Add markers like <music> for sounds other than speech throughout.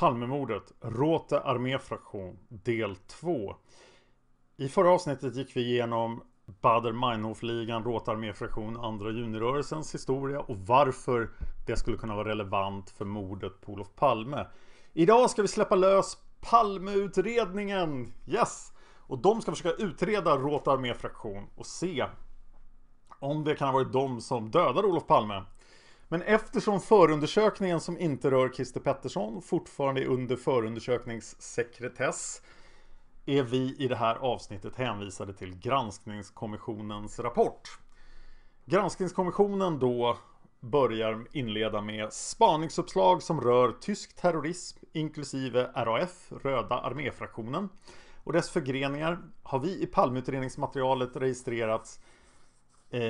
Palmemordet, Råte arméfraktion, del 2. I förra avsnittet gick vi igenom Bader-Meinhof-ligan, Råte arméfraktion, andra junirörelsens historia och varför det skulle kunna vara relevant för mordet på Olof Palme. Idag ska vi släppa lös Palmeutredningen! Yes! Och de ska försöka utreda Råte arméfraktion och se om det kan ha varit de som dödade Olof Palme. Men eftersom förundersökningen som inte rör Christer Pettersson fortfarande är under förundersökningssekretess är vi i det här avsnittet hänvisade till Granskningskommissionens rapport. Granskningskommissionen då börjar inleda med spaningsuppslag som rör tysk terrorism inklusive RAF, Röda arméfraktionen och dess förgreningar har vi i Palmeutredningsmaterialet registrerats eh,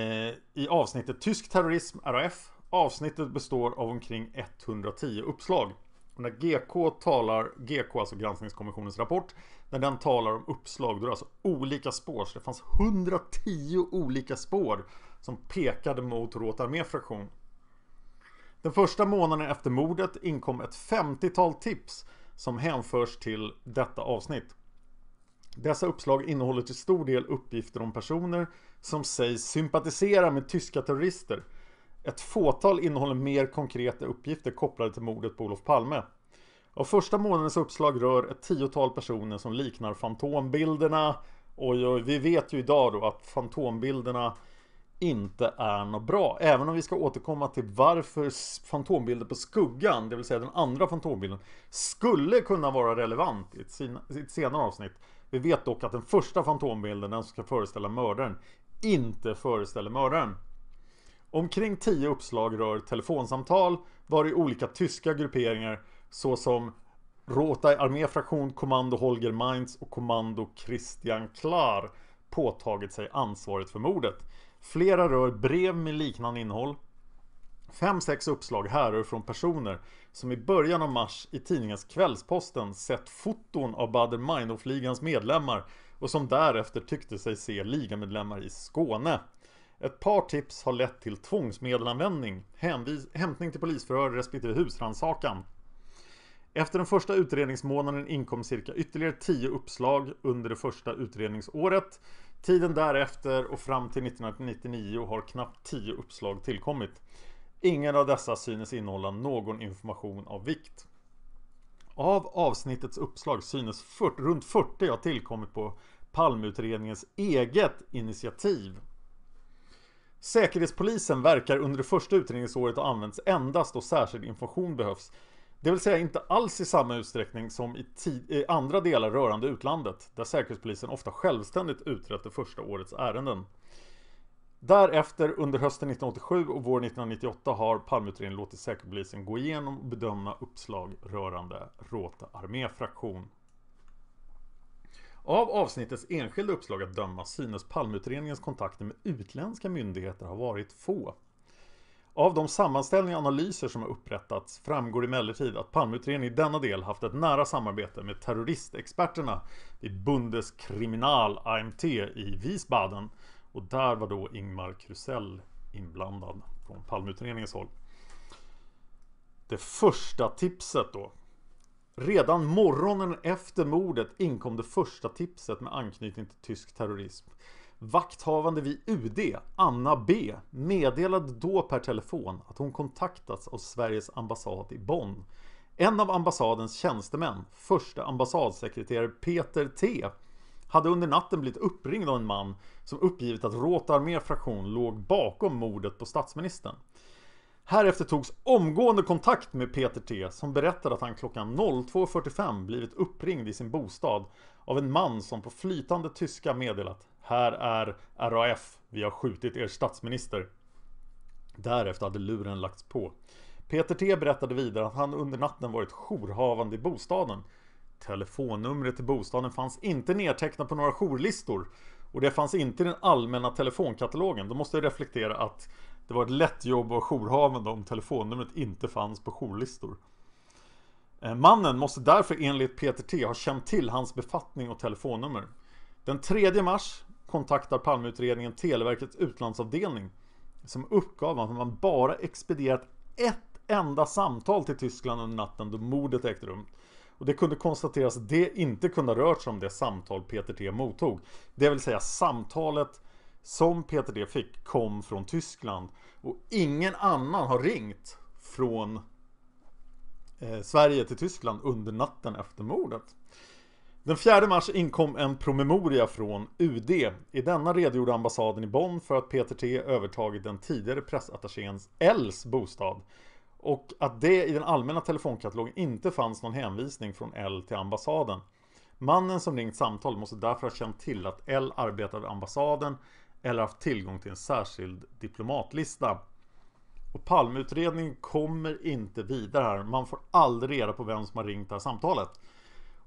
i avsnittet Tysk terrorism, RAF Avsnittet består av omkring 110 uppslag. Och när GK talar, GK alltså granskningskommissionens rapport, när den talar om uppslag då är det alltså olika spår. Så det fanns 110 olika spår som pekade mot Råt fraktion. Den första månaden efter mordet inkom ett 50-tal tips som hänförs till detta avsnitt. Dessa uppslag innehåller till stor del uppgifter om personer som sägs sympatisera med tyska terrorister ett fåtal innehåller mer konkreta uppgifter kopplade till mordet på Olof Palme. Och första månadens uppslag rör ett tiotal personer som liknar fantombilderna. Och vi vet ju idag då att fantombilderna inte är något bra. Även om vi ska återkomma till varför fantombilder på skuggan, det vill säga den andra fantombilden, skulle kunna vara relevant i ett senare avsnitt. Vi vet dock att den första fantombilden, den som ska föreställa mördaren, inte föreställer mördaren. Omkring tio uppslag rör telefonsamtal, var i olika tyska grupperingar såsom Rotai arméfraktion, kommando Holger Mainz och kommando Christian Klar påtagit sig ansvaret för mordet. Flera rör brev med liknande innehåll. Fem, sex uppslag härrör från personer som i början av mars i tidningens Kvällsposten sett foton av Baader-Meinhof-ligans medlemmar och som därefter tyckte sig se ligamedlemmar i Skåne. Ett par tips har lett till tvångsmedelanvändning, hänvis, hämtning till polisförhör respektive husrannsakan. Efter den första utredningsmånaden inkom cirka ytterligare 10 uppslag under det första utredningsåret. Tiden därefter och fram till 1999 har knappt 10 uppslag tillkommit. Ingen av dessa synes innehålla någon information av vikt. Av avsnittets uppslag synes 40, runt 40 ha tillkommit på palmutredningens eget initiativ. Säkerhetspolisen verkar under det första utredningsåret ha använts endast då särskild information behövs. Det vill säga inte alls i samma utsträckning som i, i andra delar rörande utlandet, där Säkerhetspolisen ofta självständigt utrett det första årets ärenden. Därefter, under hösten 1987 och våren 1998, har Palmeutredningen låtit Säkerhetspolisen gå igenom och bedöma uppslag rörande Råta arméfraktion. Av avsnittets enskilda uppslag att döma synes Palmeutredningens kontakter med utländska myndigheter ha varit få. Av de sammanställningar och analyser som har upprättats framgår emellertid att Palmeutredningen i denna del haft ett nära samarbete med terroristexperterna vid Bundeskriminal-AMT i Wiesbaden och där var då Ingmar Krusell inblandad från Palmeutredningens håll. Det första tipset då Redan morgonen efter mordet inkom det första tipset med anknytning till tysk terrorism. Vakthavande vid UD, Anna B, meddelade då per telefon att hon kontaktats av Sveriges ambassad i Bonn. En av ambassadens tjänstemän, första ambassadsekreterare Peter T, hade under natten blivit uppringd av en man som uppgivit att Rotarmé fraktion låg bakom mordet på statsministern. Härefter togs omgående kontakt med Peter T som berättade att han klockan 02.45 blivit uppringd i sin bostad av en man som på flytande tyska meddelat Här är RAF, vi har skjutit er statsminister. Därefter hade luren lagts på. Peter T berättade vidare att han under natten varit jourhavande i bostaden. Telefonnumret till bostaden fanns inte nedtecknat på några jourlistor och det fanns inte i den allmänna telefonkatalogen. Då måste jag reflektera att det var ett lätt jobb att jourhavande om telefonnumret inte fanns på jourlistor. Eh, mannen måste därför enligt Peter T ha känt till hans befattning och telefonnummer. Den 3 mars kontaktar Palmeutredningen Televerkets utlandsavdelning som uppgav att man bara expedierat ett enda samtal till Tyskland under natten då mordet ägde rum. Och det kunde konstateras att det inte kunde ha rört sig om det samtal Peter T mottog. Det vill säga samtalet som Peter D fick kom från Tyskland. Och ingen annan har ringt från eh, Sverige till Tyskland under natten efter mordet. Den 4 mars inkom en promemoria från UD. I denna redogjorde ambassaden i Bonn för att Peter T övertagit den tidigare pressattachéns Els bostad och att det i den allmänna telefonkatalogen inte fanns någon hänvisning från L till ambassaden. Mannen som ringt samtal måste därför ha känt till att L arbetade vid ambassaden eller haft tillgång till en särskild diplomatlista. Och Palmeutredningen kommer inte vidare här. Man får aldrig reda på vem som har ringt det här samtalet.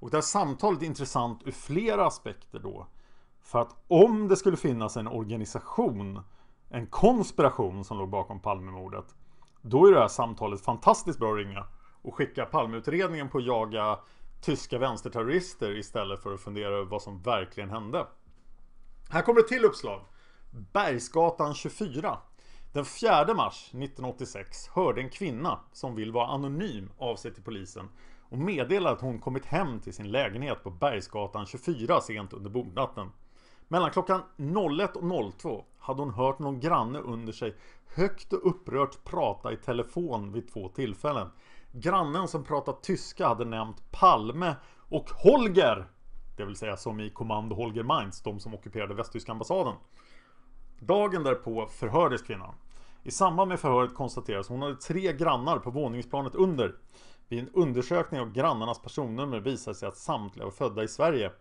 Och det här samtalet är intressant ur flera aspekter då. För att om det skulle finnas en organisation, en konspiration som låg bakom Palmemordet, då är det här samtalet fantastiskt bra att ringa och skicka Palmeutredningen på att jaga tyska vänsterterrorister istället för att fundera över vad som verkligen hände. Här kommer ett till uppslag. Bergsgatan 24. Den 4 mars 1986 hörde en kvinna som vill vara anonym av sig till polisen och meddelar att hon kommit hem till sin lägenhet på Bergsgatan 24 sent under bordnatten. Mellan klockan 01 och 02 hade hon hört någon granne under sig högt och upprört prata i telefon vid två tillfällen. Grannen som pratat tyska hade nämnt Palme och Holger, det vill säga som i Kommando Holger Mainz, de som ockuperade västtyska ambassaden. Dagen därpå förhördes kvinnan. I samband med förhöret konstateras hon hade tre grannar på våningsplanet under. Vid en undersökning av grannarnas personnummer visade sig att samtliga var födda i Sverige.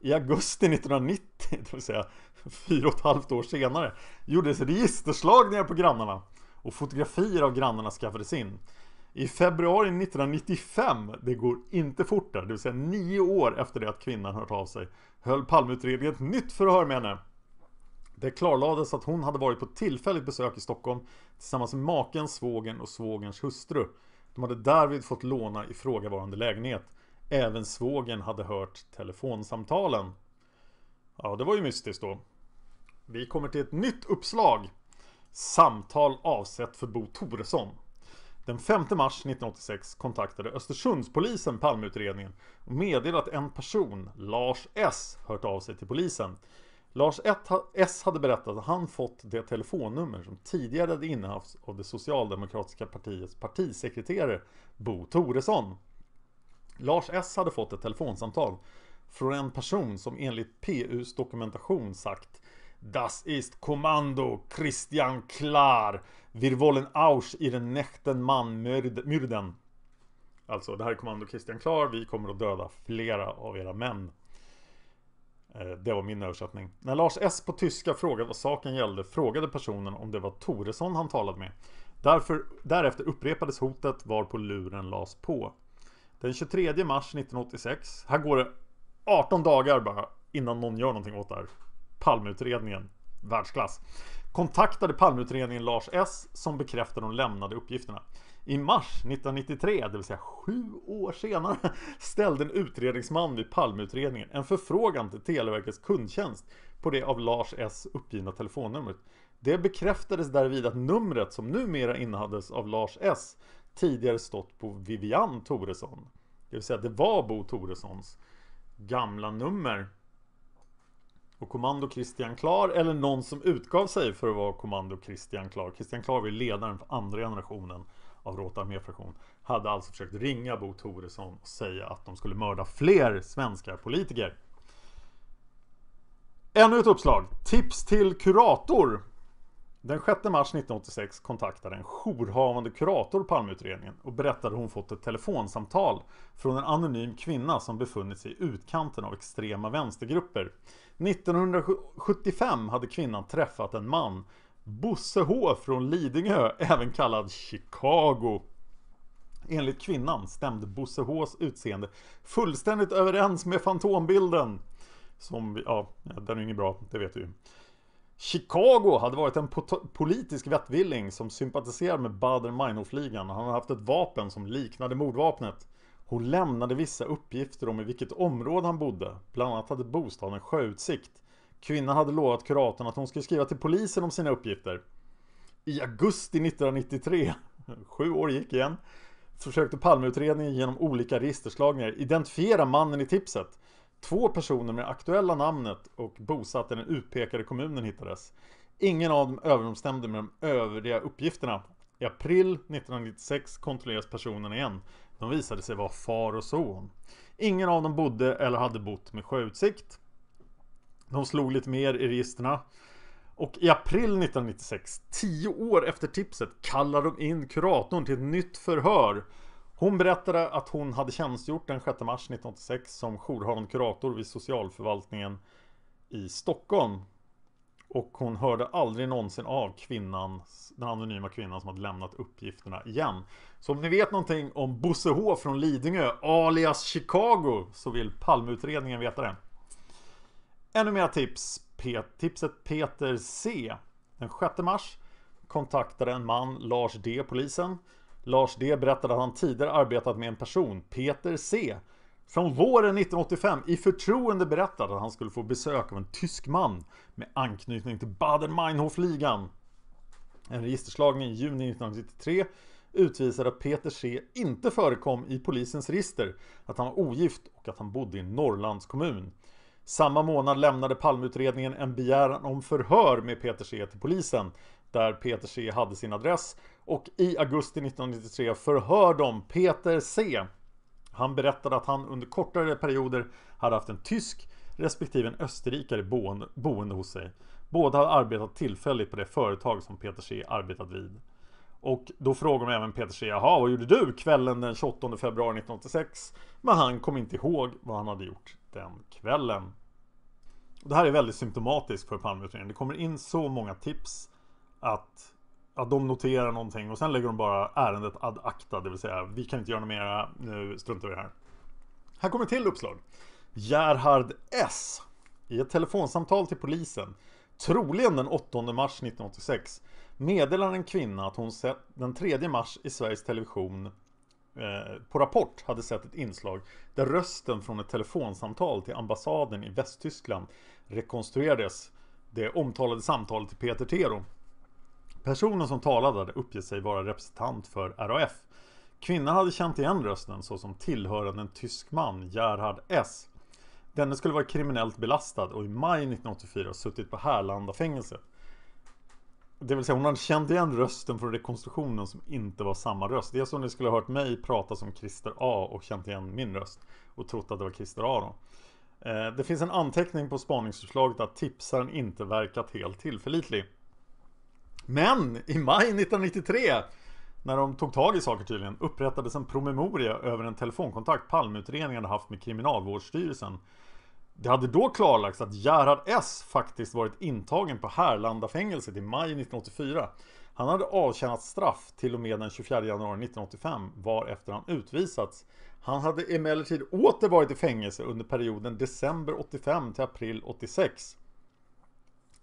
I augusti 1990, det vill säga fyra och ett halvt år senare, gjordes registerslagningar på grannarna och fotografier av grannarna skaffades in. I februari 1995, det går inte fort där, det vill säga nio år efter det att kvinnan hört av sig, höll Palmeutredningen ett nytt förhör med henne. Det klarlades att hon hade varit på tillfälligt besök i Stockholm tillsammans med maken, svågen och svågens hustru. De hade därvid fått låna ifrågavarande lägenhet. Även svågen hade hört telefonsamtalen. Ja, det var ju mystiskt då. Vi kommer till ett nytt uppslag. Samtal avsett för Bo Toresson. Den 5 mars 1986 kontaktade Östersundspolisen Palmeutredningen och meddelade att en person, Lars S, hört av sig till polisen. Lars S hade berättat att han fått det telefonnummer som tidigare hade innehafts av det socialdemokratiska partiets partisekreterare Bo Toresson. Lars S hade fått ett telefonsamtal från en person som enligt PUs dokumentation sagt Das ist Kommando Christian Klar. Wir wollen Ausch i den nächten man myrden. Alltså, det här är Kommando Christian Klar. Vi kommer att döda flera av era män. Eh, det var min översättning. När Lars S på tyska frågade vad saken gällde frågade personen om det var Toresson han talade med. Därför, därefter upprepades hotet varpå luren lades på. Den 23 mars 1986, här går det 18 dagar bara innan någon gör någonting åt det här. Palmeutredningen, världsklass. Kontaktade Palmeutredningen Lars S som bekräftade de lämnade uppgifterna. I mars 1993, det vill säga sju år senare, <laughs> ställde en utredningsman vid Palmeutredningen en förfrågan till Televerkets kundtjänst på det av Lars S uppgivna telefonnumret. Det bekräftades därvid att numret som numera innehades av Lars S tidigare stått på Vivian Toresson. Det vill säga det var Bo Toressons gamla nummer. Och kommando Christian Klar, eller någon som utgav sig för att vara kommando Christian Klar. Christian Klar var ledaren för andra generationen av Råta arméfraktion hade alltså försökt ringa Bo Toresson och säga att de skulle mörda fler svenska politiker. Ännu ett uppslag. Tips till kurator. Den 6 mars 1986 kontaktade en jourhavande kurator Palmeutredningen och berättade hon fått ett telefonsamtal från en anonym kvinna som befunnit sig i utkanten av extrema vänstergrupper. 1975 hade kvinnan träffat en man Bosse H från Lidingö, även kallad Chicago. Enligt kvinnan stämde Bosse Hs utseende fullständigt överens med Fantombilden. Som, vi, ja, den är ju inget bra, det vet vi ju. Chicago hade varit en politisk vettvilling som sympatiserade med baader meinhof ligan Han hade haft ett vapen som liknade mordvapnet. Hon lämnade vissa uppgifter om i vilket område han bodde. Bland annat hade bostaden sjöutsikt. Kvinnan hade lovat kuratorn att hon skulle skriva till polisen om sina uppgifter. I augusti 1993, <laughs> sju år gick igen, försökte Palmeutredningen genom olika registerslagningar identifiera mannen i tipset. Två personer med aktuella namnet och bosatt i den utpekade kommunen hittades. Ingen av dem överensstämde med de övriga uppgifterna. I april 1996 kontrollerades personerna igen. De visade sig vara far och son. Ingen av dem bodde eller hade bott med sjöutsikt. De slog lite mer i registren. Och i april 1996, tio år efter tipset, kallar de in kuratorn till ett nytt förhör. Hon berättade att hon hade tjänstgjort den 6 mars 1986 som jourhavande kurator vid socialförvaltningen i Stockholm. Och hon hörde aldrig någonsin av kvinnan, den anonyma kvinnan som hade lämnat uppgifterna igen. Så om ni vet någonting om Bosse H från Lidingö, alias Chicago, så vill Palmeutredningen veta det. Ännu mer tips. Pet, tipset Peter C. Den 6 mars kontaktade en man Lars D polisen. Lars D berättade att han tidigare arbetat med en person, Peter C. Från våren 1985 i förtroende berättade att han skulle få besök av en tysk man med anknytning till Baden-Meinhof-ligan. En registerslagning i juni 1993 utvisade att Peter C inte förekom i polisens register, att han var ogift och att han bodde i en kommun. Samma månad lämnade palmutredningen en begäran om förhör med Peter C till polisen där Peter C hade sin adress och i augusti 1993 förhör de Peter C. Han berättade att han under kortare perioder hade haft en tysk respektive en österrikare boende, boende hos sig. Båda hade arbetat tillfälligt på det företag som Peter C arbetat vid. Och då frågar de även Peter C. Jaha, vad gjorde du kvällen den 28 februari 1986? Men han kom inte ihåg vad han hade gjort den kvällen. det här är väldigt symptomatiskt för Palmeutredningen. Det kommer in så många tips att, att de noterar någonting och sen lägger de bara ärendet ad acta, det vill säga vi kan inte göra något mera, nu struntar vi här. Här kommer ett till uppslag. Gerhard S. I ett telefonsamtal till polisen, troligen den 8 mars 1986, meddelar en kvinna att hon sett den 3 mars i Sveriges Television Eh, på Rapport hade sett ett inslag där rösten från ett telefonsamtal till ambassaden i Västtyskland rekonstruerades det omtalade samtalet till Peter Tero. Personen som talade uppger sig vara representant för RAF. Kvinnan hade känt igen rösten såsom tillhörande en tysk man, Gerhard S. Denne skulle vara kriminellt belastad och i maj 1984 suttit på Härlanda fängelse. Det vill säga hon hade känt igen rösten från rekonstruktionen som inte var samma röst. Det är som om ni skulle ha hört mig prata som Christer A och känt igen min röst och trott att det var Christer A då. Eh, det finns en anteckning på spaningsförslaget att tipsaren inte verkat helt tillförlitlig. Men i maj 1993 när de tog tag i saker tydligen upprättades en promemoria över en telefonkontakt Palmeutredningen hade haft med Kriminalvårdsstyrelsen det hade då klarlagts att Gerhard S faktiskt varit intagen på Härlandafängelset i maj 1984. Han hade avtjänat straff till och med den 24 januari 1985 varefter han utvisats. Han hade emellertid åter varit i fängelse under perioden december 85 till april 86.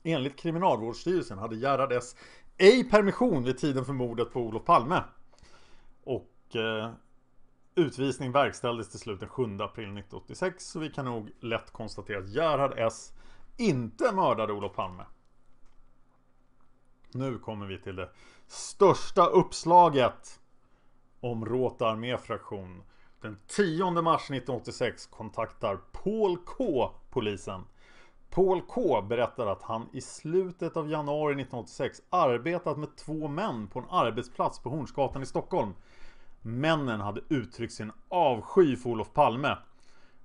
Enligt Kriminalvårdsstyrelsen hade Gerhard S ej permission vid tiden för mordet på Olof Palme. Och eh, Utvisning verkställdes till slut den 7 april 1986 så vi kan nog lätt konstatera att Gerhard S inte mördade Olof Palme. Nu kommer vi till det största uppslaget om Råta arméfraktion. Den 10 mars 1986 kontaktar Paul K polisen. Paul K berättar att han i slutet av januari 1986 arbetat med två män på en arbetsplats på Hornsgatan i Stockholm männen hade uttryckt sin avsky för Olof Palme.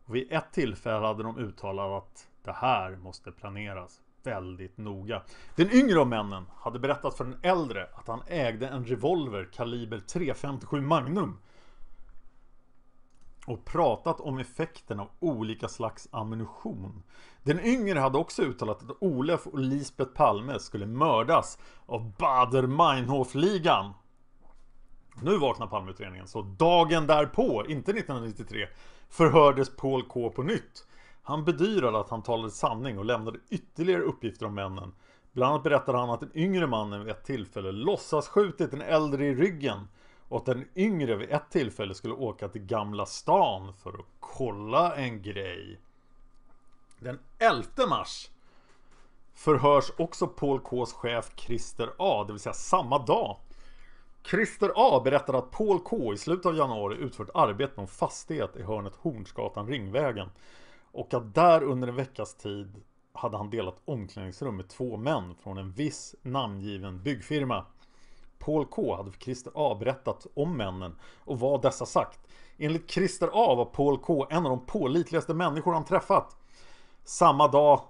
Och vid ett tillfälle hade de uttalat att det här måste planeras väldigt noga. Den yngre av männen hade berättat för den äldre att han ägde en revolver kaliber .357 Magnum och pratat om effekten av olika slags ammunition. Den yngre hade också uttalat att Olof och Lisbeth Palme skulle mördas av Bader-Meinhof-ligan nu vaknar Palmeutredningen, så dagen därpå, inte 1993, förhördes Paul K på nytt. Han bedyrade att han talade sanning och lämnade ytterligare uppgifter om männen. Bland annat berättade han att den yngre mannen vid ett tillfälle låtsas skjutit den äldre i ryggen och att den yngre vid ett tillfälle skulle åka till Gamla stan för att kolla en grej. Den 11 mars förhörs också Paul Ks chef Christer A, det vill säga samma dag. Christer A berättar att Paul K i slutet av januari utfört arbete på en fastighet i hörnet Hornsgatan-Ringvägen och att där under en veckas tid hade han delat omklädningsrum med två män från en viss namngiven byggfirma. Paul K hade för Christer A berättat om männen och vad dessa sagt. Enligt Christer A var Paul K en av de pålitligaste människor han träffat. Samma dag,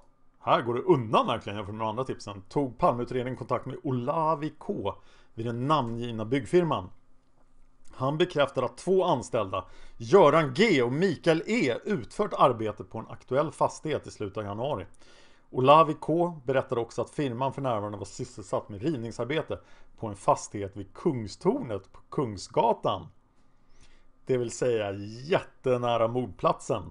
här går det undan verkligen jämfört med de andra tipsen, tog Palmeutredningen kontakt med Olavi K vid den namngivna byggfirman. Han bekräftar att två anställda, Göran G och Mikael E, utfört arbete på en aktuell fastighet i slutet av januari. Olavi K berättar också att firman för närvarande var sysselsatt med rivningsarbete på en fastighet vid Kungstornet på Kungsgatan. Det vill säga jättenära mordplatsen.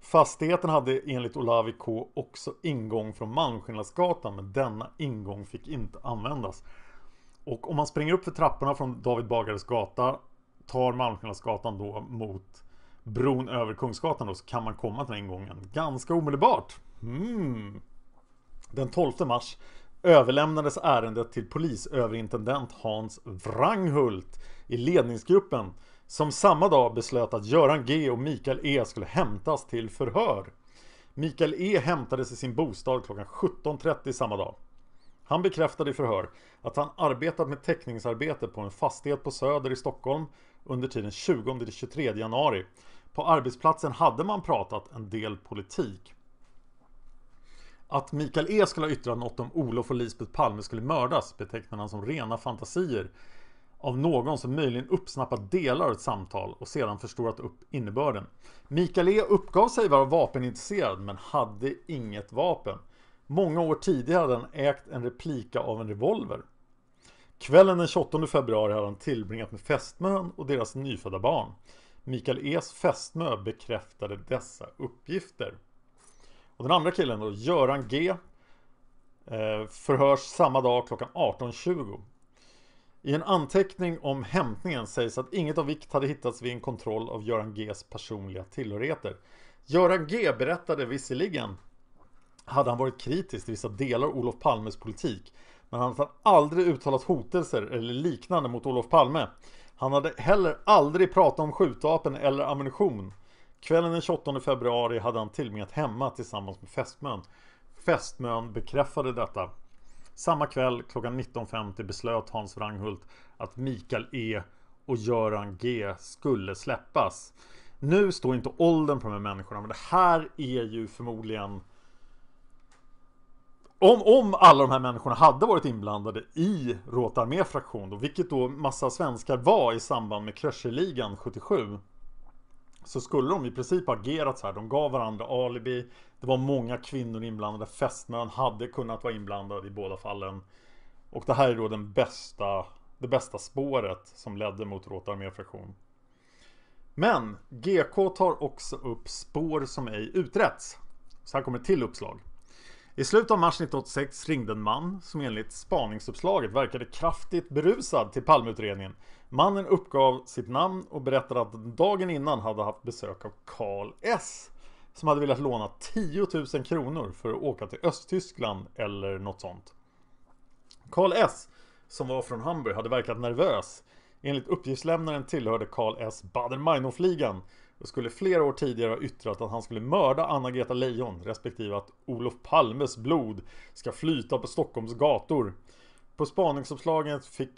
Fastigheten hade enligt Olavi K också ingång från Malmskillnadsgatan men denna ingång fick inte användas. Och om man springer upp för trapporna från David Bagares gata, tar Malmskillnadsgatan då mot bron över Kungsgatan då, så kan man komma till den ingången ganska omedelbart. Mm. Den 12 mars överlämnades ärendet till polisöverintendent Hans Wranghult i ledningsgruppen som samma dag beslöt att Göran G och Mikael E skulle hämtas till förhör. Mikael E hämtades i sin bostad klockan 17.30 samma dag. Han bekräftade i förhör att han arbetat med teckningsarbete på en fastighet på Söder i Stockholm under tiden 20-23 januari. På arbetsplatsen hade man pratat en del politik. Att Mikael E skulle ha yttrat något om Olof och Lisbeth Palme skulle mördas betecknade han som rena fantasier av någon som möjligen uppsnappat delar av ett samtal och sedan förstorat upp innebörden. Mikael E uppgav sig vara vapenintresserad men hade inget vapen. Många år tidigare hade han ägt en replika av en revolver. Kvällen den 28 februari hade han tillbringat med fästmön och deras nyfödda barn. Mikael Es fästmö bekräftade dessa uppgifter. Och den andra killen då, Göran G eh, förhörs samma dag klockan 18.20. I en anteckning om hämtningen sägs att inget av vikt hade hittats vid en kontroll av Göran Gs personliga tillhörigheter. Göran G berättade visserligen hade han varit kritisk till vissa delar av Olof Palmes politik. Men han hade aldrig uttalat hotelser eller liknande mot Olof Palme. Han hade heller aldrig pratat om skjutvapen eller ammunition. Kvällen den 28 februari hade han tillbringat hemma tillsammans med fästmön. Fästmön bekräftade detta. Samma kväll klockan 19.50 beslöt Hans Wranghult att Mikael E och Göran G skulle släppas. Nu står inte åldern på de här människorna, men det här är ju förmodligen om, om alla de här människorna hade varit inblandade i Rotarmé fraktion, då, vilket då massa svenskar var i samband med Kröcherligan 77, så skulle de i princip ha agerat så här. De gav varandra alibi. Det var många kvinnor inblandade. Fästmön hade kunnat vara inblandad i båda fallen. Och det här är då den bästa, det bästa spåret som ledde mot Rotarmé fraktion. Men GK tar också upp spår som ej utretts. Så här kommer ett till uppslag. I slutet av mars 1986 ringde en man som enligt spaningsuppslaget verkade kraftigt berusad till palmutredningen. Mannen uppgav sitt namn och berättade att dagen innan hade haft besök av Karl S som hade velat låna 10 000 kronor för att åka till Östtyskland eller något sånt. Karl S, som var från Hamburg, hade verkat nervös. Enligt uppgiftslämnaren tillhörde Karl S baader meinhof ligan och skulle flera år tidigare ha yttrat att han skulle mörda Anna-Greta Leijon respektive att Olof Palmes blod ska flyta på Stockholms gator. På spaningsuppslaget, fick,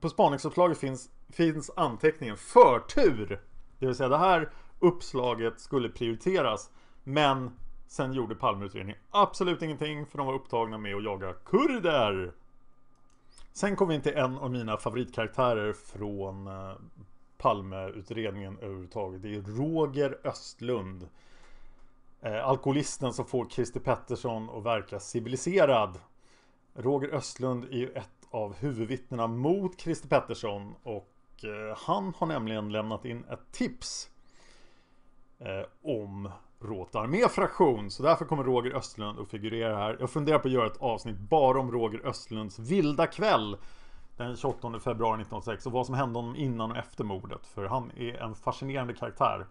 på spaningsuppslaget finns, finns anteckningen förtur. Det vill säga det här uppslaget skulle prioriteras. Men sen gjorde Palmeutredningen absolut ingenting för de var upptagna med att jaga kurder. Sen kom vi in till en av mina favoritkaraktärer från eh, Palmeutredningen överhuvudtaget. Det är Roger Östlund. Eh, alkoholisten som får Christer Pettersson att verka civiliserad. Roger Östlund är ju ett av huvudvittnena mot Christer Pettersson och eh, han har nämligen lämnat in ett tips eh, om Råtar med fraktion. Så därför kommer Roger Östlund att figurera här. Jag funderar på att göra ett avsnitt bara om Roger Östlunds vilda kväll den 28 februari 1906 och vad som hände honom innan och efter mordet. För han är en fascinerande karaktär.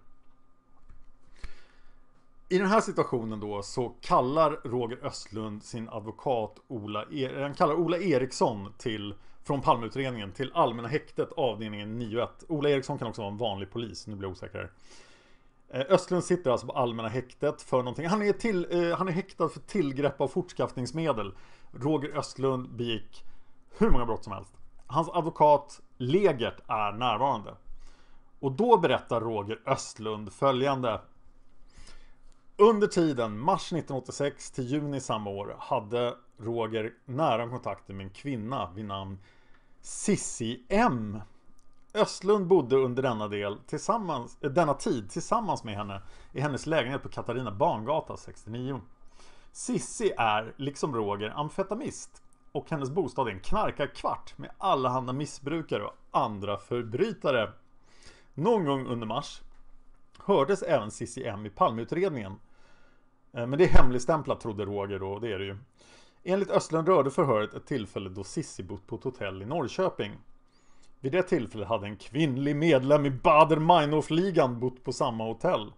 I den här situationen då så kallar Roger Östlund sin advokat Ola, e han kallar Ola Eriksson till, från Palmeutredningen till Allmänna häktet avdelningen 91. Ola Eriksson kan också vara en vanlig polis, nu blir jag osäker. Eh, Östlund sitter alltså på Allmänna häktet för någonting. Han är, till, eh, han är häktad för tillgrepp av fortskaffningsmedel. Roger Östlund begick hur många brott som helst. Hans advokat Legert är närvarande. Och då berättar Roger Östlund följande. Under tiden mars 1986 till juni samma år hade Roger nära kontakter med en kvinna vid namn Sissi M. Östlund bodde under denna, del tillsammans, eh, denna tid tillsammans med henne i hennes lägenhet på Katarina Bangata 69. Sissi är, liksom Roger, amfetamist och hennes bostad är en knarkarkvart med allehanda missbrukare och andra förbrytare. Någon gång under mars hördes även Cissi M i palmutredningen. Eh, men det är hemligstämplat trodde Roger då, det är det ju. Enligt Östlund rörde förhöret ett tillfälle då Sissi bott på ett hotell i Norrköping. Vid det tillfället hade en kvinnlig medlem i Bader-Meinhof-ligan bott på samma hotell.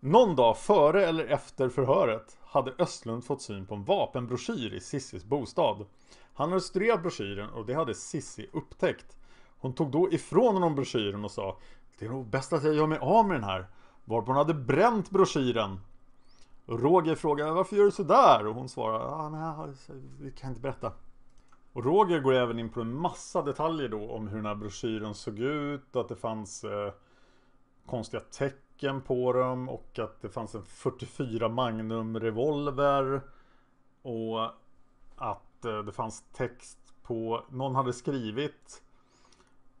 Någon dag före eller efter förhöret hade Östlund fått syn på en vapenbroschyr i Sissis bostad. Han hade studerat broschyren och det hade Sissi upptäckt. Hon tog då ifrån honom broschyren och sa Det är nog bäst att jag gör mig av med den här. Varpå hon hade bränt broschyren. Roger frågade varför gör du sådär? Och hon svarade ah, nej, vi kan inte berätta. Och Roger går även in på en massa detaljer då om hur den här broschyren såg ut, att det fanns eh, konstiga tecken stycken på dem och att det fanns en 44 Magnum revolver. Och att eh, det fanns text på, någon hade skrivit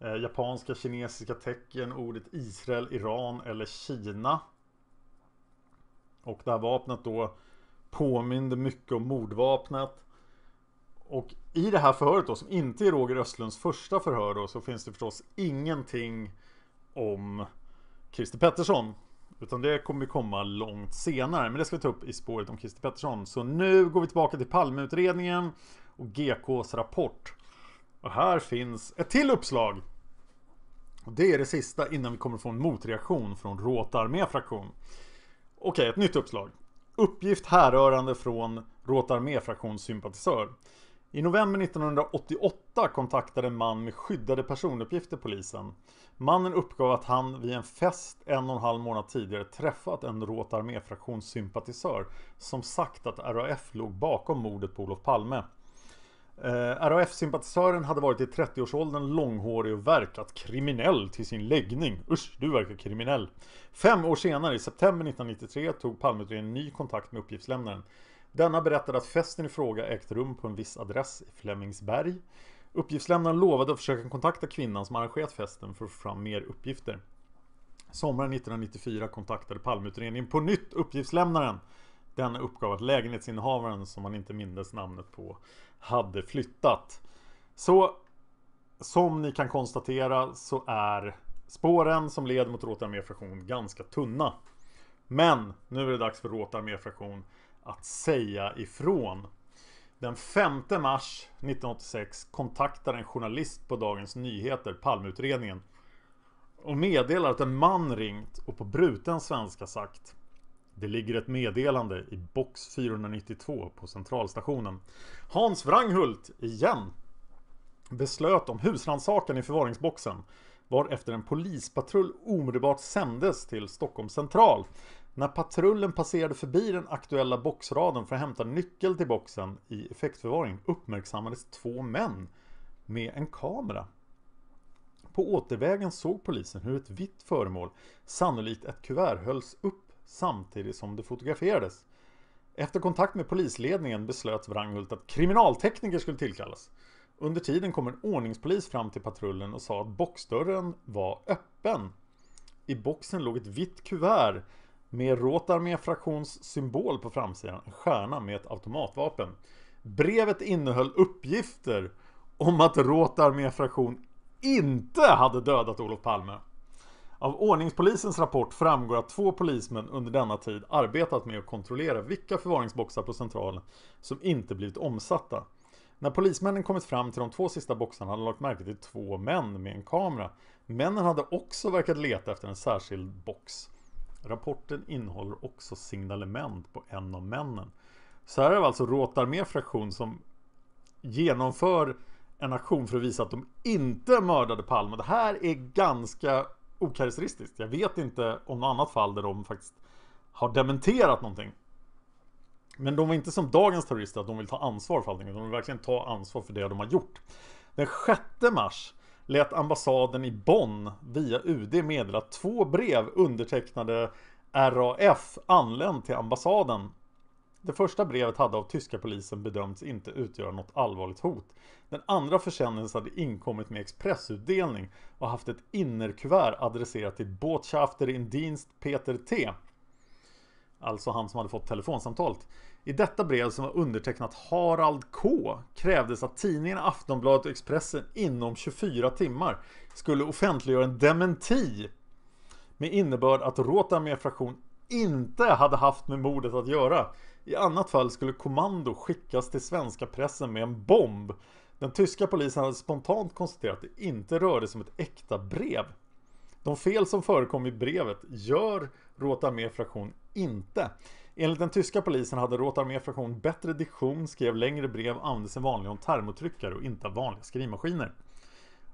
eh, japanska, kinesiska tecken, ordet Israel, Iran eller Kina. Och det här vapnet då påminde mycket om mordvapnet. Och i det här förhöret då, som inte är Roger Östlunds första förhör då, så finns det förstås ingenting om Christer Pettersson. Utan det kommer komma långt senare. Men det ska vi ta upp i spåret om Christer Pettersson. Så nu går vi tillbaka till Palmeutredningen och GKs rapport. Och här finns ett till uppslag. Och det är det sista innan vi kommer få en motreaktion från Råta Arméfraktion. Okej, ett nytt uppslag. Uppgift härrörande från Råta Arméfraktions sympatisör. I november 1988 kontaktade en man med skyddade personuppgifter polisen. Mannen uppgav att han vid en fest en och en halv månad tidigare träffat en Råt arméfraktionssympatisör som sagt att RAF låg bakom mordet på Olof Palme. Eh, RAF-sympatisören hade varit i 30-årsåldern långhårig och verkat kriminell till sin läggning. Usch, du verkar kriminell. Fem år senare, i september 1993, tog Palmeutredningen ny kontakt med uppgiftslämnaren. Denna berättade att festen i fråga ägt rum på en viss adress i Flemingsberg. Uppgiftslämnaren lovade att försöka kontakta kvinnan som arrangerat festen för att få fram mer uppgifter. Sommaren 1994 kontaktade palmutredningen på nytt uppgiftslämnaren. Denna uppgav att lägenhetsinnehavaren, som man inte mindes namnet på, hade flyttat. Så som ni kan konstatera så är spåren som leder mot Råtarmé fraktion ganska tunna. Men nu är det dags för Råtarmé fraktion att säga ifrån. Den 5 mars 1986 kontaktar en journalist på Dagens Nyheter palmutredningen och meddelar att en man ringt och på bruten svenska sagt det ligger ett meddelande i box 492 på centralstationen. Hans Wranghult, igen, beslöt om husrannsakan i förvaringsboxen varefter en polispatrull omedelbart sändes till Stockholms central när patrullen passerade förbi den aktuella boxraden för att hämta nyckel till boxen i effektförvaring uppmärksammades två män med en kamera. På återvägen såg polisen hur ett vitt föremål, sannolikt ett kuvert, hölls upp samtidigt som det fotograferades. Efter kontakt med polisledningen beslöt Wranghult att kriminaltekniker skulle tillkallas. Under tiden kom en ordningspolis fram till patrullen och sa att boxdörren var öppen. I boxen låg ett vitt kuvert med Rotar med fraktions symbol på framsidan, en stjärna med ett automatvapen. Brevet innehöll uppgifter om att Rotar med fraktion inte hade dödat Olof Palme. Av ordningspolisens rapport framgår att två polismän under denna tid arbetat med att kontrollera vilka förvaringsboxar på centralen som inte blivit omsatta. När polismännen kommit fram till de två sista boxarna hade de lagt märke till två män med en kamera. Männen hade också verkat leta efter en särskild box. Rapporten innehåller också signalement på en av männen. Så här är det alltså Råtarmé fraktion som genomför en aktion för att visa att de inte mördade Palme. Det här är ganska okaraktäristiskt. Jag vet inte om något annat fall där de faktiskt har dementerat någonting. Men de var inte som dagens terrorister att de vill ta ansvar för allting, de vill verkligen ta ansvar för det de har gjort. Den 6 mars lät ambassaden i Bonn via UD meddela att två brev undertecknade RAF anlänt till ambassaden. Det första brevet hade av tyska polisen bedömts inte utgöra något allvarligt hot. Den andra försändelsen hade inkommit med expressutdelning och haft ett innerkuvert adresserat till Botschafter in Dienst Peter T alltså han som hade fått telefonsamtalet. I detta brev som var undertecknat Harald K krävdes att tidningen Aftonbladet och Expressen inom 24 timmar skulle offentliggöra en dementi med innebörd att Rota Rotary fraktion inte hade haft med mordet att göra. I annat fall skulle kommando skickas till svenska pressen med en bomb. Den tyska polisen hade spontant konstaterat att det inte rörde sig om ett äkta brev. De fel som förekom i brevet gör Rota Rotarmé fraktion inte. Enligt den tyska polisen hade Roth Arméfraktion bättre diktion, skrev längre brev, använde sig vanligen om termotryckare och inte vanliga skrivmaskiner.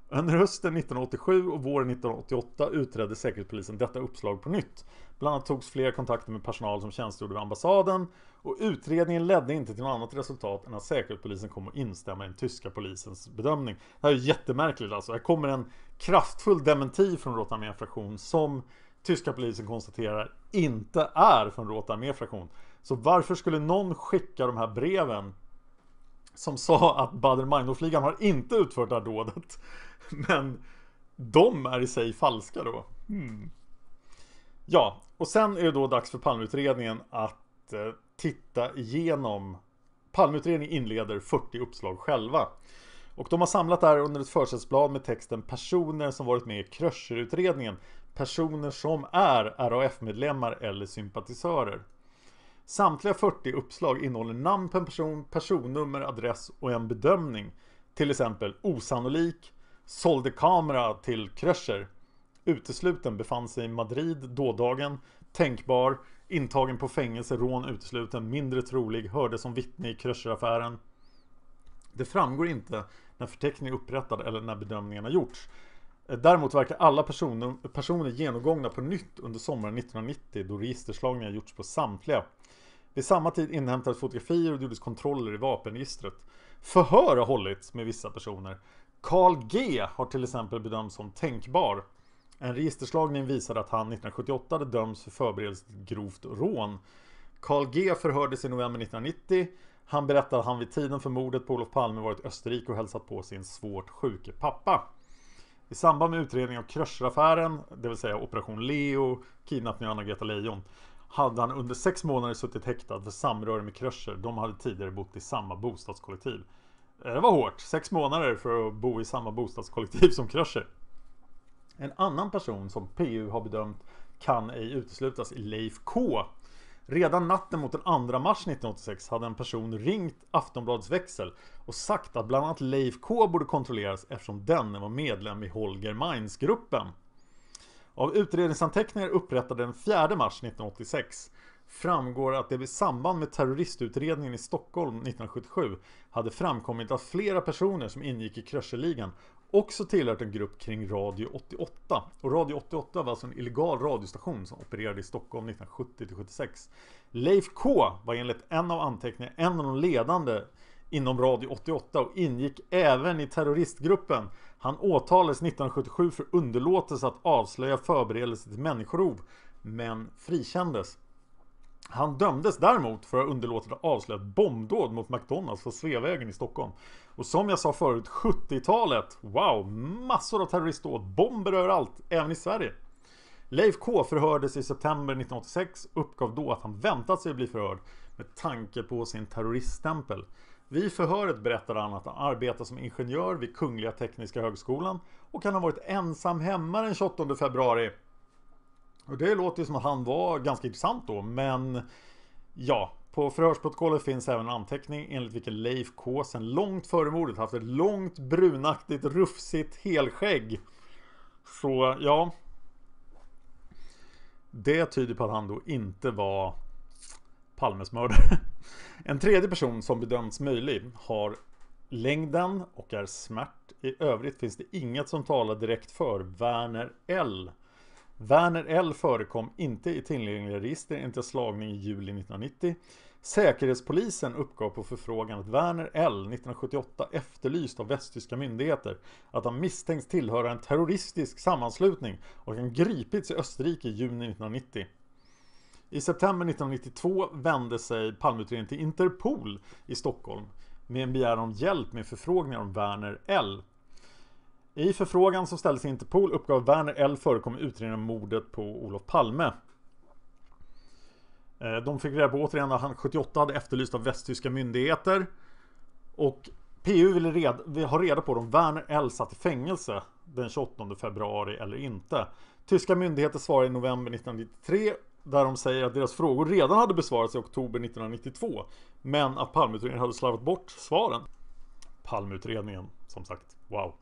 Under hösten 1987 och våren 1988 utredde Säkerhetspolisen detta uppslag på nytt. Bland annat togs fler kontakter med personal som tjänstgjorde vid ambassaden och utredningen ledde inte till något annat resultat än att Säkerhetspolisen kom att instämma i den tyska polisens bedömning. Det här är jättemärkligt alltså. Här kommer en kraftfull dementi från Rotarmén fraktion som tyska polisen konstaterar inte är från Rota arméfraktion. Så varför skulle någon skicka de här breven som sa att Baader-Meinhof-ligan har inte utfört det här dådet? <laughs> Men de är i sig falska då. Hmm. Ja, och sen är det då dags för palmutredningen att eh, titta igenom. Palmutredningen inleder 40 uppslag själva. Och de har samlat det här under ett försättsblad med texten personer som varit med i kröcherutredningen personer som är RAF-medlemmar eller sympatisörer. Samtliga 40 uppslag innehåller namn på en person, personnummer, adress och en bedömning. Till exempel osannolik, sålde kamera till Kröcher, utesluten, befann sig i Madrid dådagen, tänkbar, intagen på fängelse, rån utesluten, mindre trolig, hördes som vittne i Kröscheraffären. Det framgår inte när förteckningen är upprättad eller när bedömningarna gjorts. Eh, däremot verkar alla personer, personer genomgångna på nytt under sommaren 1990 då registerslagningar gjorts på samtliga. Vid samma tid inhämtades fotografier och gjordes kontroller i vapenregistret. Förhör har hållits med vissa personer. Carl G har till exempel bedömts som tänkbar. En registerslagning visade att han 1978 hade dömts för förberedelse till grovt rån. Carl G förhördes i november 1990. Han berättade att han vid tiden för mordet på Olof Palme varit i Österrike och hälsat på sin svårt sjuke pappa. I samband med utredningen av Kröcheraffären, det vill säga Operation Leo, kidnappningen av Anna-Greta Leijon, hade han under sex månader suttit häktad för samröre med Kröcher, De hade tidigare bott i samma bostadskollektiv. Eh, det var hårt. Sex månader för att bo i samma bostadskollektiv som Kröcher. En annan person som PU har bedömt kan ej uteslutas är Leif K Redan natten mot den 2 mars 1986 hade en person ringt Aftonbladets växel och sagt att bland annat Leif K borde kontrolleras eftersom denne var medlem i Holger Mainz-gruppen. Av utredningsanteckningar upprättade den 4 mars 1986 framgår att det i samband med terroristutredningen i Stockholm 1977 hade framkommit att flera personer som ingick i Kröcherligan också tillhört en grupp kring Radio 88. Och Radio 88 var alltså en illegal radiostation som opererade i Stockholm 1970-76. Leif K var enligt en av anteckningarna en av de ledande inom Radio 88 och ingick även i terroristgruppen. Han åtalades 1977 för underlåtelse att avslöja förberedelse till människorov men frikändes. Han dömdes däremot för att ha underlåtit att avslöja ett bombdåd mot McDonalds på Sveavägen i Stockholm. Och som jag sa förut, 70-talet, wow, massor av terroristdåd, bomber överallt, även i Sverige. Leif K förhördes i september 1986, uppgav då att han väntat sig att bli förhörd med tanke på sin terroriststämpel. Vid förhöret berättade han att han arbetar som ingenjör vid Kungliga Tekniska Högskolan och kan ha varit ensam hemma den 28 februari och det låter som att han var ganska intressant då, men ja, på förhörsprotokollet finns även en anteckning enligt vilken Leif K sen långt före mordet haft ett långt brunaktigt rufsigt helskägg. Så ja. Det tyder på att han då inte var Palmes mördare. <laughs> En tredje person som bedömts möjlig har längden och är smärt. I övrigt finns det inget som talar direkt för Werner L Werner L förekom inte i tillgängliga register inte slagning i juli 1990. Säkerhetspolisen uppgav på förfrågan att Werner L 1978 efterlyst av västtyska myndigheter att han misstänks tillhöra en terroristisk sammanslutning och han gripits i Österrike i juni 1990. I september 1992 vände sig Palmeutredningen till Interpol i Stockholm med en begäran om hjälp med förfrågningar om Werner L. I förfrågan som ställdes till Interpol uppgav Werner L förekom i utredningen om mordet på Olof Palme. Eh, de fick reda på återigen att han 78 hade efterlyst av västtyska myndigheter. Och PU ville reda, ha reda på om Werner L satt i fängelse den 28 februari eller inte. Tyska myndigheter svarade i november 1993 där de säger att deras frågor redan hade besvarats i oktober 1992 men att Palmeutredningen hade slarvat bort svaren. Palmeutredningen, som sagt, wow.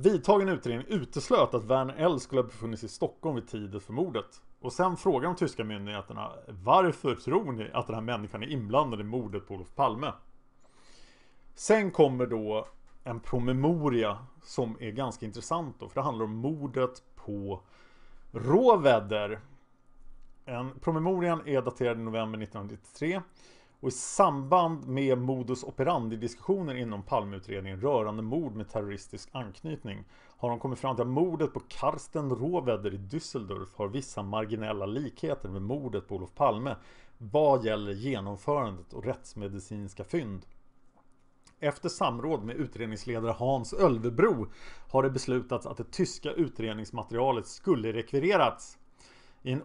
Vidtagen utredning uteslöt att Werner L skulle ha befunnit sig i Stockholm vid tiden för mordet. Och sen frågar de tyska myndigheterna varför tror ni att den här människan är inblandad i mordet på Olof Palme? Sen kommer då en promemoria som är ganska intressant då, för det handlar om mordet på Råväder. En, promemorian är daterad i november 1993 och i samband med modus operandi-diskussioner inom Palmeutredningen rörande mord med terroristisk anknytning har de kommit fram till att mordet på Karsten Råvedder i Düsseldorf har vissa marginella likheter med mordet på Olof Palme vad gäller genomförandet och rättsmedicinska fynd. Efter samråd med utredningsledare Hans Ölvebro har det beslutats att det tyska utredningsmaterialet skulle rekvirerats i en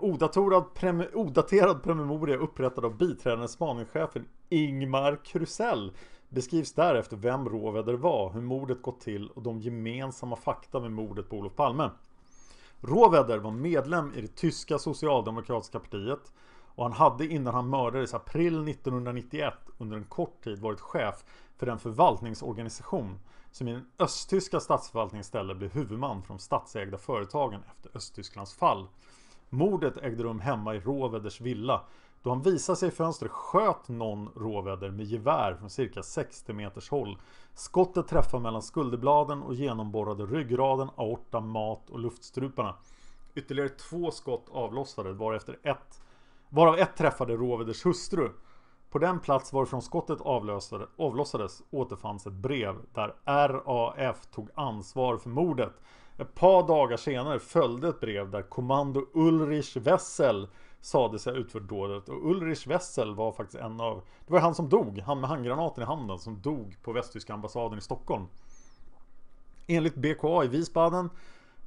prem odaterad promemoria upprättad av biträdande spaningschefen Ingmar Krusell beskrivs därefter vem Råväder var, hur mordet gått till och de gemensamma fakta med mordet på Olof Palme. Råväder var medlem i det tyska socialdemokratiska partiet och han hade innan han mördades i april 1991 under en kort tid varit chef för den förvaltningsorganisation som i den östtyska statsförvaltningen ställde blev huvudman för de statsägda företagen efter Östtysklands fall. Mordet ägde rum hemma i Råväders villa då han visade sig i fönstret sköt någon Råväder med gevär från cirka 60 meters håll. Skottet träffade mellan skulderbladen och genomborrade ryggraden, aorta, mat och luftstruparna. Ytterligare två skott avlossades varefter ett, varav ett träffade Råväders hustru. På den plats varifrån skottet avlösade, avlossades återfanns ett brev där RAF tog ansvar för mordet ett par dagar senare följde ett brev där kommando Ulrich Wessel sade sig ha utfört dådet och Ulrich Wessel var faktiskt en av Det var han som dog, han med handgranaten i handen som dog på västtyska ambassaden i Stockholm Enligt BKA i Wiesbaden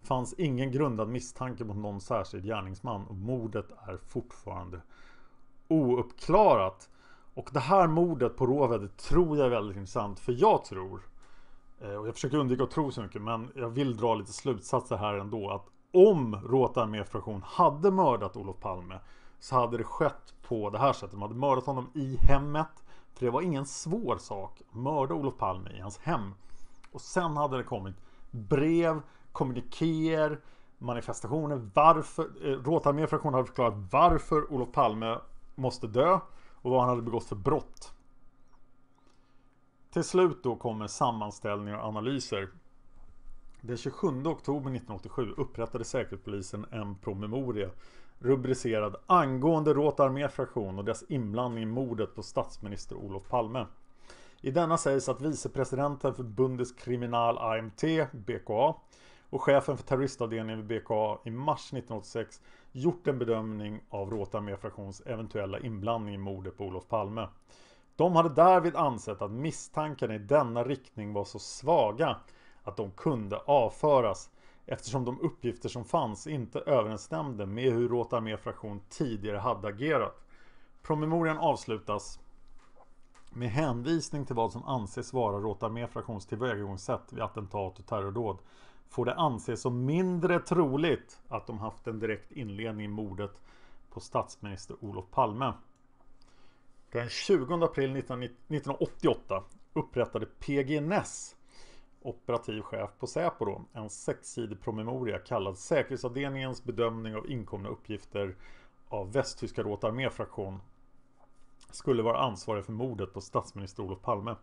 fanns ingen grundad misstanke mot någon särskild gärningsman och mordet är fortfarande ouppklarat. Och det här mordet på Råvädret tror jag är väldigt intressant för jag tror Eh, och jag försöker undvika att tro så mycket men jag vill dra lite slutsatser här ändå att om Råta arméfraktion hade mördat Olof Palme så hade det skett på det här sättet. De hade mördat honom i hemmet. För det var ingen svår sak att mörda Olof Palme i hans hem. Och sen hade det kommit brev, kommunikéer, manifestationer. Varför, eh, Råtarmé fraktion hade förklarat varför Olof Palme måste dö och vad han hade begått för brott. Till slut då kommer sammanställningar och analyser. Den 27 oktober 1987 upprättade Säkerhetspolisen en promemoria rubricerad angående Råtarmé fraktion och dess inblandning i mordet på statsminister Olof Palme. I denna sägs att vicepresidenten för Bundeskriminal AMT, BKA, och chefen för terroristavdelningen vid BKA i mars 1986 gjort en bedömning av Råtarmé fraktions eventuella inblandning i mordet på Olof Palme. De hade därvid ansett att misstankarna i denna riktning var så svaga att de kunde avföras eftersom de uppgifter som fanns inte överensstämde med hur Rotarmé fraktion tidigare hade agerat. Promemorian avslutas med hänvisning till vad som anses vara Rotarmé fraktions tillvägagångssätt vid attentat och terrordåd får det anses som mindre troligt att de haft en direkt inledning i mordet på statsminister Olof Palme. Den 20 april 1988 upprättade PG Ness, operativ chef på Säpo då, en sexsidig promemoria kallad Säkerhetsavdelningens bedömning av inkomna uppgifter av Västtyska Rotarméfraktion skulle vara ansvarig för mordet på statsminister Olof Palme.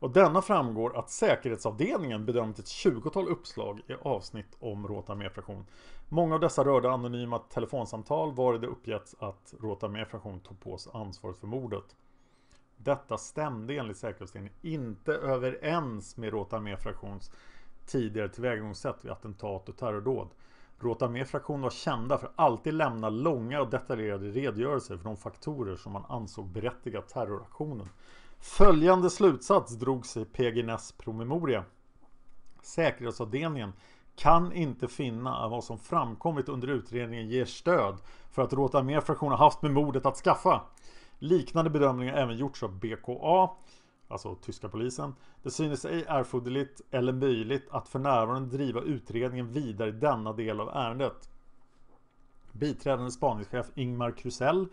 Och denna framgår att säkerhetsavdelningen bedömt ett 20-tal uppslag i avsnitt om Rotamerfraktion. Många av dessa rörde anonyma telefonsamtal var det uppgetts att Rotamerfraktion tog på sig ansvaret för mordet. Detta stämde enligt säkerhetsavdelningen inte överens med Rotamerfraktions tidigare tillvägagångssätt vid attentat och terrordåd. Rotamerfraktion var kända för att alltid lämna långa och detaljerade redogörelser för de faktorer som man ansåg berättiga terroraktionen. Följande slutsats drogs i PGNs promemoria. Säkerhetsavdelningen kan inte finna att vad som framkommit under utredningen ger stöd för att Råta mer fraktion haft med mordet att skaffa. Liknande bedömningar även gjorts av BKA, alltså tyska polisen. Det synes ej erforderligt eller möjligt att för närvarande driva utredningen vidare i denna del av ärendet. Biträdande spaningschef Ingmar Krusell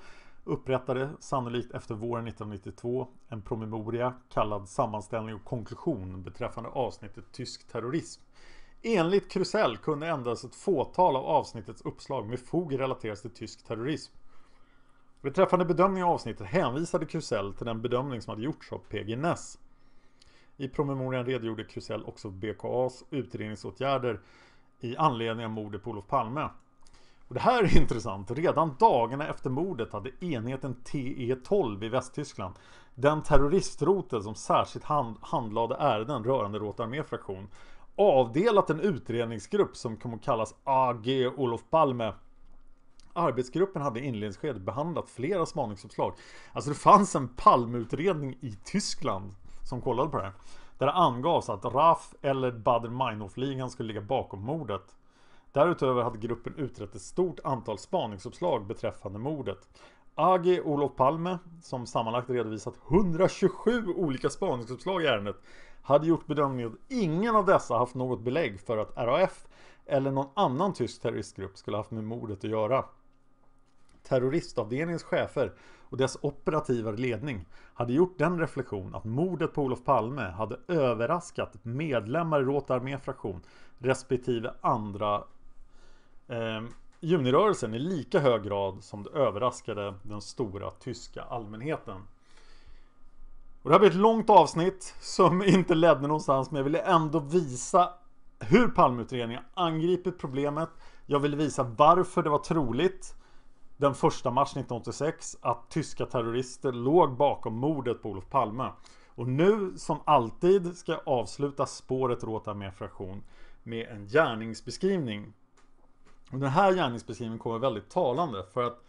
upprättade, sannolikt efter våren 1992, en promemoria kallad Sammanställning och konklusion beträffande avsnittet Tysk terrorism. Enligt Krusell kunde endast ett fåtal av avsnittets uppslag med fog relateras till tysk terrorism. Beträffande bedömning av avsnittet hänvisade Krusell till den bedömning som hade gjorts av PG Ness. I promemorian redogjorde Krusell också för BKAs utredningsåtgärder i anledning av mordet på Olof Palme och det här är <laughs> intressant. Redan dagarna efter mordet hade enheten TE12 i Västtyskland, den terroristrotel som särskilt hand handlade ärenden rörande Råta fraktion avdelat en utredningsgrupp som kom att kallas AG Olof Palme Arbetsgruppen hade i inledningsskedet behandlat flera spaningsuppslag. Alltså det fanns en palmutredning i Tyskland som kollade på det här. Där det angavs att RAF eller Bader-Meinhof-ligan skulle ligga bakom mordet. Därutöver hade gruppen utrett ett stort antal spaningsuppslag beträffande mordet. AG Olof Palme, som sammanlagt redovisat 127 olika spaningsuppslag i ärendet, hade gjort bedömningen att ingen av dessa haft något belägg för att RAF eller någon annan tysk terroristgrupp skulle haft med mordet att göra. Terroristavdelningens chefer och dess operativa ledning hade gjort den reflektion att mordet på Olof Palme hade överraskat medlemmar i Rotarmé fraktion respektive andra Eh, junirörelsen i lika hög grad som det överraskade den stora tyska allmänheten. Och det här blir ett långt avsnitt som <laughs> inte ledde någonstans men jag ville ändå visa hur Palmeutredningen angripit problemet. Jag ville visa varför det var troligt den 1 mars 1986 att tyska terrorister låg bakom mordet på Olof Palme. Och nu som alltid ska jag avsluta spåret Råta med fraktion med en gärningsbeskrivning och den här gärningsbeskrivningen kommer väldigt talande för att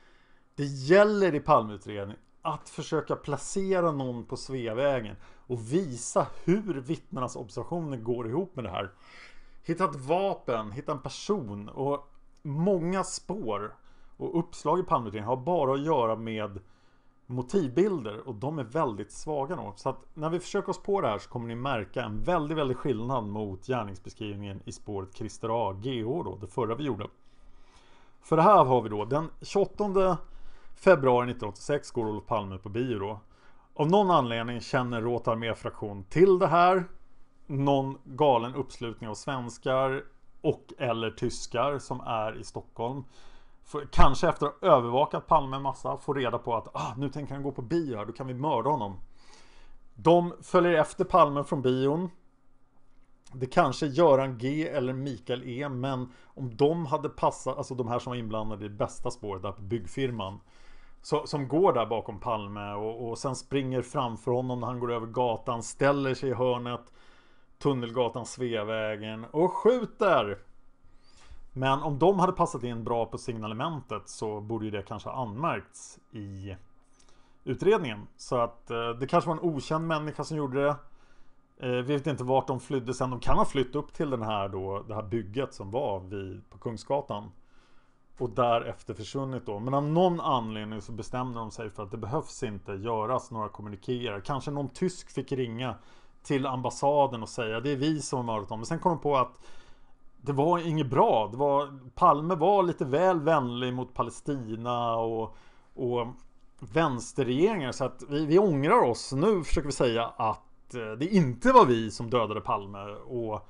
det gäller i palmutredningen att försöka placera någon på Sveavägen och visa hur vittnenas observationer går ihop med det här. Hitta ett vapen, hitta en person och många spår och uppslag i palmutredningen har bara att göra med motivbilder och de är väldigt svaga då. Så att när vi försöker oss på det här så kommer ni märka en väldigt, väldigt skillnad mot gärningsbeskrivningen i spåret Christer A. GH då, det förra vi gjorde. För det här har vi då den 28 februari 1986 går Olof Palme på bio då. Av någon anledning känner Råtar med fraktion till det här. Någon galen uppslutning av svenskar och eller tyskar som är i Stockholm. För, kanske efter att ha övervakat Palme en massa får reda på att ah, nu tänker han gå på bio här, då kan vi mörda honom. De följer efter Palme från bion. Det kanske är Göran G eller Mikael E, men om de hade passat, alltså de här som var inblandade i bästa spåret där på byggfirman, så, som går där bakom Palme och, och sen springer framför honom när han går över gatan, ställer sig i hörnet, Tunnelgatan, Sveavägen och skjuter! Men om de hade passat in bra på signalementet så borde det kanske ha anmärkts i utredningen. Så att eh, det kanske var en okänd människa som gjorde det. Eh, vi vet inte vart de flydde sen. De kan ha flytt upp till den här då, det här bygget som var vid, på Kungsgatan. Och därefter försvunnit då. Men av någon anledning så bestämde de sig för att det behövs inte göras några kommunikéer. Kanske någon tysk fick ringa till ambassaden och säga det är vi som har mördat dem. Men sen kom de på att det var inget bra. Det var, Palme var lite väl vänlig mot Palestina och, och vänsterregeringar. Så att vi, vi ångrar oss. Nu försöker vi säga att Eh, det inte var vi som dödade Palme och,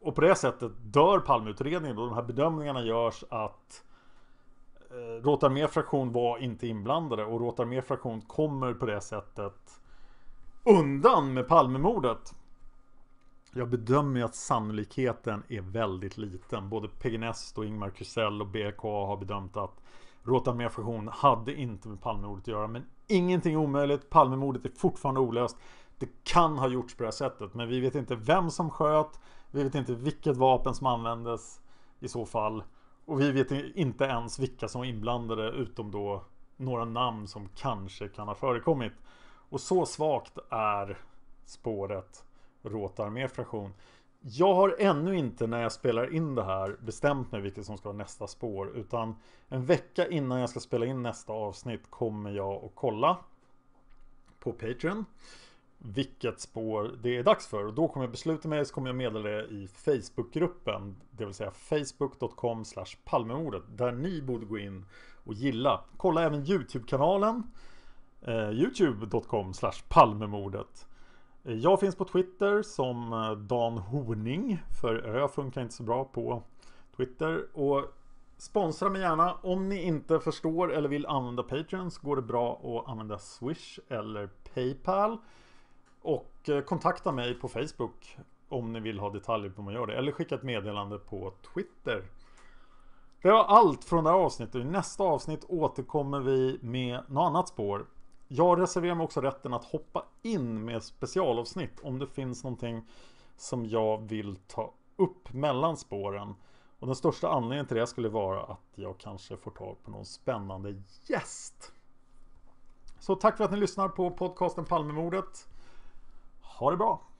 och på det sättet dör Palmeutredningen och de här bedömningarna görs att eh, Råtarmé fraktion var inte inblandade och Råtarmé fraktion kommer på det sättet undan med Palmemordet. Jag bedömer att sannolikheten är väldigt liten. Både Pegnest och Ingmar Krusell och BKA har bedömt att Råtarmé fraktion hade inte med Palmemordet att göra. Men ingenting är omöjligt. Palmemordet är fortfarande olöst. Det kan ha gjorts på det här sättet men vi vet inte vem som sköt. Vi vet inte vilket vapen som användes i så fall. Och vi vet inte ens vilka som var inblandade utom då några namn som kanske kan ha förekommit. Och så svagt är spåret Råtarmé fraktion. Jag har ännu inte när jag spelar in det här bestämt mig vilket som ska vara nästa spår utan en vecka innan jag ska spela in nästa avsnitt kommer jag att kolla på Patreon vilket spår det är dags för. Och då kommer jag besluta mig så kommer jag meddela det i Facebookgruppen, det vill säga facebook.com Palmemordet, där ni borde gå in och gilla. Kolla även Youtube-kanalen, eh, youtube.com Palmemordet. Eh, jag finns på Twitter som eh, Dan Horning, för Ö funkar inte så bra på Twitter. Och Sponsra mig gärna. Om ni inte förstår eller vill använda Patreon så går det bra att använda Swish eller Paypal. Och eh, kontakta mig på Facebook om ni vill ha detaljer på hur man gör det. Eller skicka ett meddelande på Twitter. Det var allt från det här avsnittet. I nästa avsnitt återkommer vi med något annat spår. Jag reserverar mig också rätten att hoppa in med specialavsnitt om det finns någonting som jag vill ta upp mellan spåren. Och den största anledningen till det skulle vara att jag kanske får tag på någon spännande gäst. Så tack för att ni lyssnar på podcasten Palmemordet. Ha det bra!